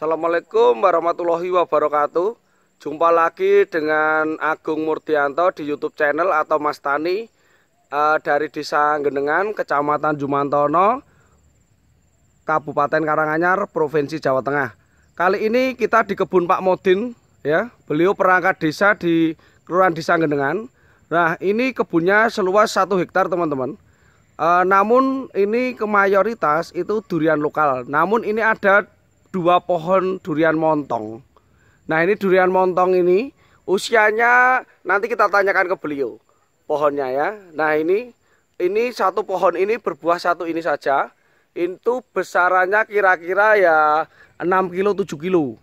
Assalamualaikum warahmatullahi wabarakatuh Jumpa lagi dengan Agung Murtianto di YouTube channel atau Mas Tani uh, Dari Desa Gendengan, Kecamatan Jumantono Kabupaten Karanganyar, Provinsi Jawa Tengah Kali ini kita di kebun Pak Modin ya. Beliau perangkat desa di Kelurahan Desa Gendengan Nah ini kebunnya seluas 1 hektar teman-teman Uh, namun ini ke itu durian lokal. Namun ini ada dua pohon durian montong. Nah ini durian montong ini usianya nanti kita tanyakan ke beliau pohonnya ya. Nah ini ini satu pohon ini berbuah satu ini saja. Itu besarannya kira-kira ya 6 kilo 7 kilo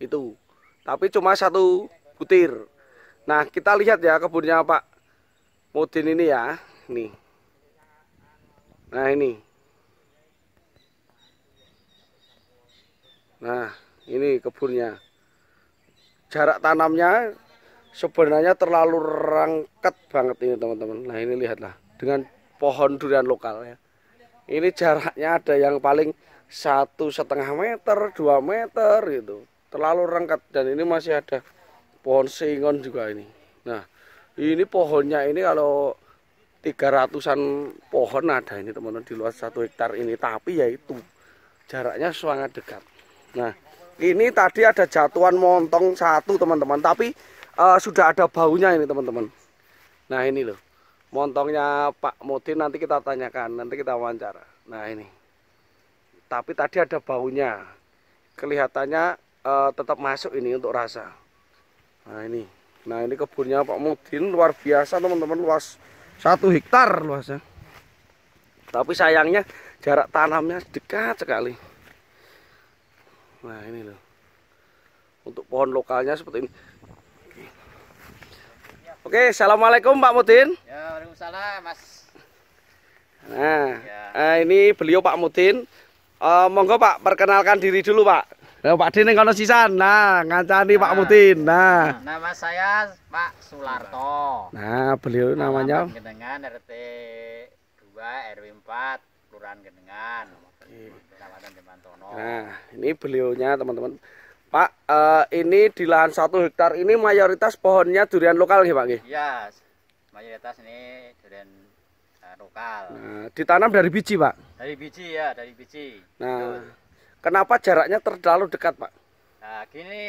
itu. Tapi cuma satu butir. Nah kita lihat ya kebunnya Pak Mudin ini ya. Nih. Nah ini. Nah, ini kebunnya. Jarak tanamnya sebenarnya terlalu rangket banget ini teman-teman. Nah, ini lihatlah dengan pohon durian lokal ya. Ini jaraknya ada yang paling satu setengah meter, dua meter gitu. Terlalu rangket dan ini masih ada pohon singon juga ini. Nah, ini pohonnya ini kalau tiga ratusan pohon ada ini teman-teman di luas satu hektar ini tapi yaitu jaraknya sangat dekat Nah, ini tadi ada jatuhan montong satu teman-teman, tapi uh, sudah ada baunya ini teman-teman. Nah ini loh, montongnya Pak Mudin nanti kita tanyakan, nanti kita wawancara. Nah ini, tapi tadi ada baunya, kelihatannya uh, tetap masuk ini untuk rasa. Nah ini, nah ini kebunnya Pak Mudin luar biasa teman-teman, luas satu hektar luasnya. Tapi sayangnya jarak tanamnya dekat sekali. Nah ini loh. Untuk pohon lokalnya seperti ini. Oke, assalamualaikum Pak Mudin. Ya, waalaikumsalam Mas. Nah, ya. Eh, ini beliau Pak Mudin. Uh, monggo Pak, perkenalkan diri dulu Pak. Nah, Pak Din kono sisan. Nah, ngancani nah, Pak Mutin Nah. Nama saya Pak Sularto. Nah, beliau namanya Kenangan RT 2 RW 4 Kelurahan Genengan. Kecamatan Nah, ini beliaunya teman-teman. Pak, uh, ini di lahan satu hektar ini mayoritas pohonnya durian lokal nih Pak nggih? Iya. Mayoritas ini durian uh, lokal. Nah, ditanam dari biji, Pak. Dari biji ya, dari biji. Nah, Betul. kenapa jaraknya terlalu dekat, Pak? Nah, gini.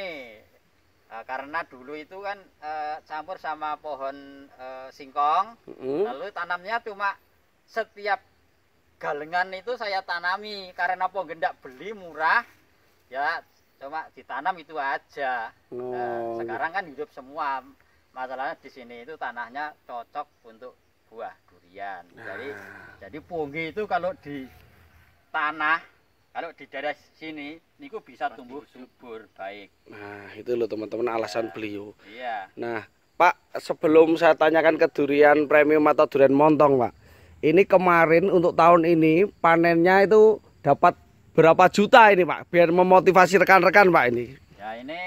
Uh, karena dulu itu kan uh, campur sama pohon uh, singkong, mm -hmm. lalu tanamnya cuma setiap galengan itu saya tanami karena apa gendak beli murah ya cuma ditanam itu aja oh. nah, sekarang kan hidup semua masalahnya di sini itu tanahnya cocok untuk buah durian nah. jadi ah. jadi punggi itu kalau di tanah kalau di daerah sini niku bisa Pasti tumbuh subur baik nah itu loh teman-teman alasan ya. beliau iya nah Pak, sebelum saya tanyakan ke durian premium atau durian montong, Pak. Ini kemarin untuk tahun ini panennya itu dapat berapa juta ini Pak? Biar memotivasi rekan-rekan Pak ini. Ya ini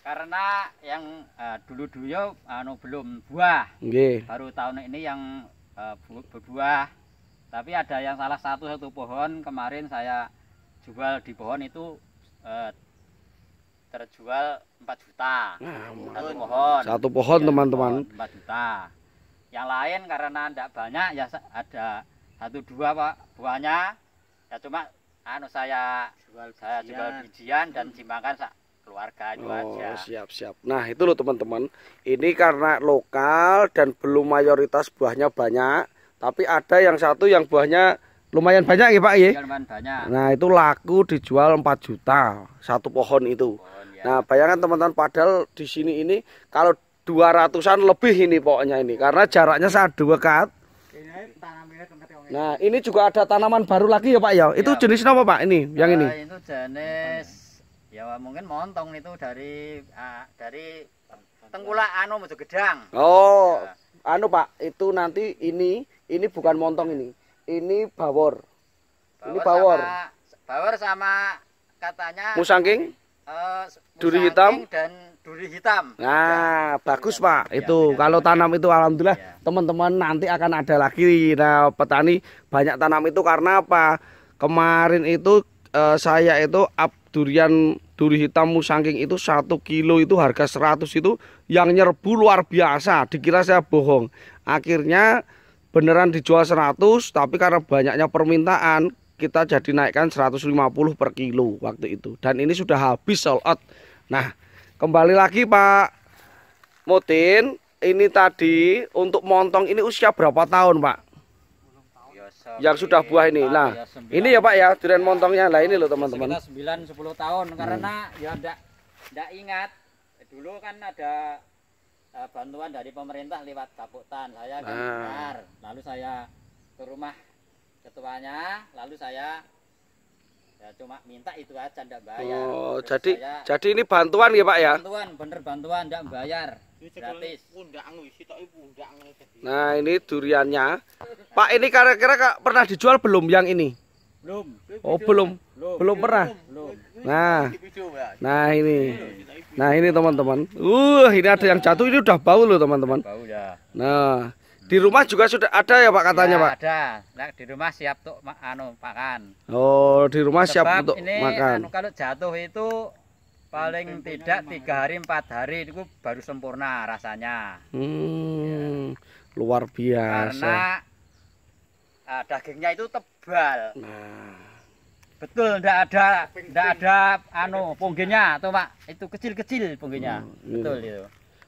karena yang uh, eh, dulu dulunya anu belum buah. Okay. Baru tahun ini yang uh, berbuah. Tapi ada yang salah satu satu pohon kemarin saya jual di pohon itu uh, terjual 4 juta. Nah, satu pohon. Satu pohon iya, teman-teman. 4 juta yang lain karena tidak banyak ya ada satu dua pak buahnya ya cuma anu saya jual saya jual bijian dan jimakan sak keluarga oh, aja. siap siap. Nah itu loh teman-teman, ini karena lokal dan belum mayoritas buahnya banyak, tapi ada yang satu yang buahnya lumayan banyak ya Pak ya. Iya, nah itu laku dijual 4 juta satu pohon itu. Pohon, ya. Nah bayangkan teman-teman padahal di sini ini kalau dua ratusan lebih ini pokoknya ini karena jaraknya saat dua kat. Nah, ini juga ada tanaman baru lagi ya, Pak ya. Itu ya. jenis apa, Pak? Ini, yang ini. Ya, itu jenis ya mungkin montong itu dari uh, dari tengkulak anu musuh gedang. Oh. Ya. Anu, Pak, itu nanti ini ini bukan montong ini. Ini bawor. bawor ini bawor. Sama, bawor sama katanya musangking? Uh, musangking duri hitam dan duri hitam. Nah, ya. bagus Pak. Ya, itu ya, kalau ya. tanam itu alhamdulillah ya. teman-teman ya. nanti akan ada lagi. Nah, petani banyak tanam itu karena apa? Kemarin itu eh, saya itu up durian duri hitam musangking itu satu kilo itu harga 100 itu yang nyerbu luar biasa. Dikira saya bohong. Akhirnya beneran dijual 100 tapi karena banyaknya permintaan kita jadi naikkan 150 per kilo waktu itu. Dan ini sudah habis sold out. Nah, Kembali lagi Pak Mutin, ini tadi untuk montong ini usia berapa tahun Pak? Ya, Yang sudah buah ini. Nah, ya, ini ya Pak ya, durian montongnya. lah ini loh teman-teman. 9 10 tahun karena hmm. ya enggak enggak ingat. Dulu kan ada eh, bantuan dari pemerintah lewat Kaputan. Saya nah. Benar. lalu saya ke rumah ketuanya, lalu saya ya cuma minta itu aja ndak bayar oh Terus jadi saya, jadi ini bantuan ya pak ya bantuan bener bantuan ndak bayar gratis nah ini duriannya pak ini kira-kira pernah dijual belum yang ini belum oh belum belum, belum pernah belum. nah nah ini nah, nah ini teman-teman uh ini ada yang jatuh ini udah bau loh teman-teman bau ya nah di rumah juga sudah ada ya Pak katanya ya, Pak. Ada. Nah, di rumah siap untuk anu makan. Oh, di rumah Sebab siap untuk ini, makan. Anu, kalau jatuh itu paling tidak tiga hari empat hari itu baru sempurna rasanya. Hmm, ya. luar biasa. Karena uh, dagingnya itu tebal. Nah. Betul, tidak ada tidak ada anu pungginya tuh Pak. Itu kecil-kecil pungginya Hmm, iya. Betul itu.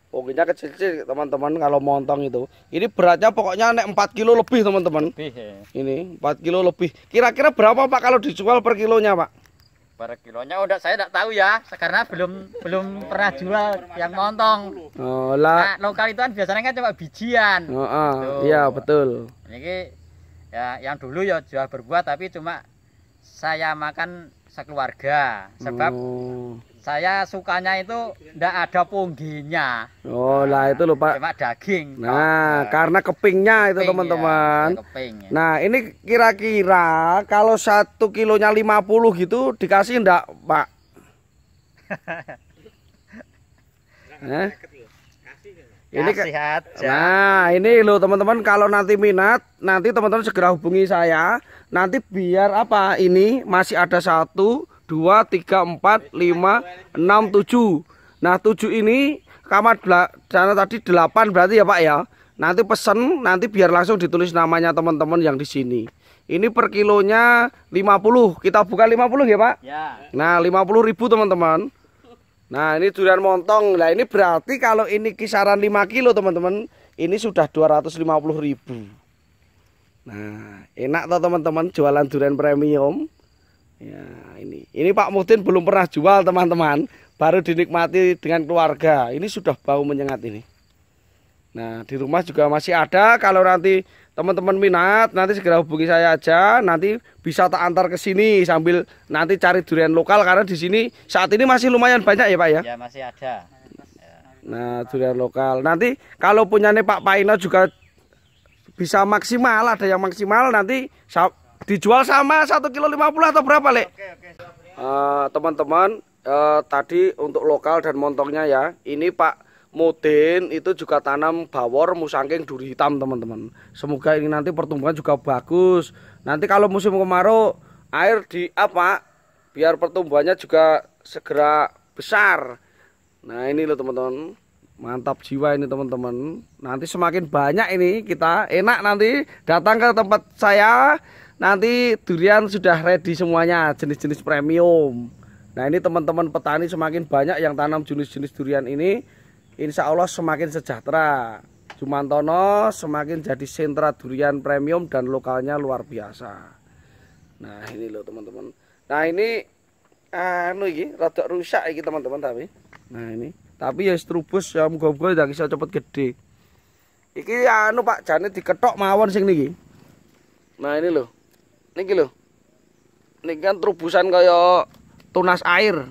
Pokoknya kecil-kecil teman-teman kalau montong itu. Ini beratnya pokoknya naik 4 kilo lebih teman-teman. Ya. Ini 4 kilo lebih. Kira-kira berapa Pak kalau dijual per kilonya Pak? Per kilonya udah saya tidak tahu ya, karena belum belum pernah jual yang montong. Oh, lah. Nah, lokal itu kan biasanya kan cuma bijian. Oh, ah. Iya betul. Ini ya yang dulu ya jual berbuah tapi cuma saya makan sekeluarga sebab oh. saya sukanya itu ndak ada pungginya oh lah itu lupa cuma daging nah, nah. karena kepingnya keping, itu teman-teman ya, ya. nah ini kira-kira kalau satu kilonya 50 gitu dikasih ndak pak eh? ini ke, nah ini lo teman-teman kalau nanti minat nanti teman-teman segera hubungi saya nanti biar apa ini masih ada satu dua tiga empat lima enam tujuh nah tujuh ini kamar sana tadi delapan berarti ya pak ya nanti pesen nanti biar langsung ditulis namanya teman-teman yang di sini ini per kilonya 50 kita buka 50 ya pak ya. nah 50 ribu teman-teman Nah ini durian montong lah ini berarti kalau ini kisaran 5 kilo teman-teman Ini sudah 250 ribu Nah enak tuh teman-teman jualan durian premium Ya ini Ini Pak Mutin belum pernah jual teman-teman Baru dinikmati dengan keluarga Ini sudah bau menyengat ini Nah di rumah juga masih ada Kalau nanti teman-teman minat nanti segera hubungi saya aja nanti bisa tak antar ke sini sambil nanti cari durian lokal karena di sini saat ini masih lumayan banyak ya pak ya ya masih ada ya. nah durian lokal nanti kalau punya nih Pak Paino juga bisa maksimal ada yang maksimal nanti dijual sama satu kilo lima puluh atau berapa lek eh, teman-teman uh, eh, teman -teman, uh, tadi untuk lokal dan montongnya ya ini Pak Modin itu juga tanam bawor, musangking, duri hitam teman-teman. Semoga ini nanti pertumbuhan juga bagus. Nanti kalau musim kemarau air di apa? Biar pertumbuhannya juga segera besar. Nah ini loh teman-teman. Mantap jiwa ini teman-teman. Nanti semakin banyak ini kita enak nanti datang ke tempat saya. Nanti durian sudah ready semuanya jenis-jenis premium. Nah ini teman-teman petani semakin banyak yang tanam jenis-jenis durian ini Insya Allah semakin sejahtera. Jumantono semakin jadi sentra durian premium dan lokalnya luar biasa. Nah ini loh teman-teman. Nah ini anu ini rada rusak ini teman-teman tapi. Nah ini tapi ya strubus ya moga-moga tidak bisa cepet gede. Iki anu Pak Jane diketok mawon sing niki. Nah ini loh. Niki loh. Niki kan trubusan kaya tunas air.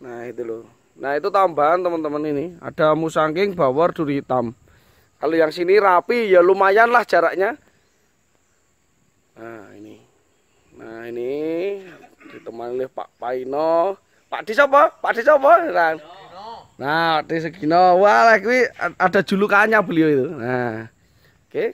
Nah itu loh. Nah itu tambahan teman-teman ini Ada musangking, bawor, duri hitam Kalau yang sini rapi ya lumayan lah jaraknya Nah ini Nah ini Ditemani oleh Pak Paino Pak Di Pak dicoba siapa? Nah, nah Di segini Wah ini ada julukannya beliau itu Nah Oke okay.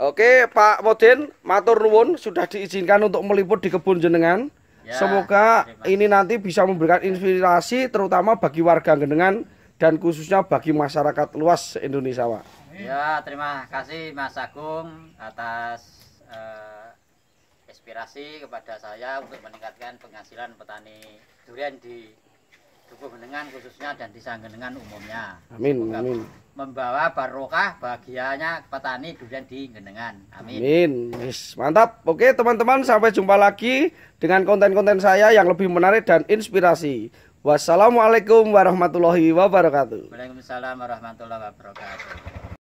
Oke Pak Modin Matur Nuwun sudah diizinkan untuk meliput di kebun jenengan Ya, Semoga ini nanti bisa memberikan inspirasi terutama bagi warga Gendengan dan khususnya bagi masyarakat luas Indonesia, Pak. Ya, terima kasih Mas Agung atas uh, inspirasi kepada saya untuk meningkatkan penghasilan petani durian di tubuh Genengan khususnya dan desa Genengan umumnya. Amin, Semoga amin. Membawa barokah bahagianya petani durian di Genengan. Amin. Amin. Yes, mantap. Oke, teman-teman, sampai jumpa lagi dengan konten-konten saya yang lebih menarik dan inspirasi. Wassalamualaikum warahmatullahi wabarakatuh. Waalaikumsalam warahmatullahi wabarakatuh.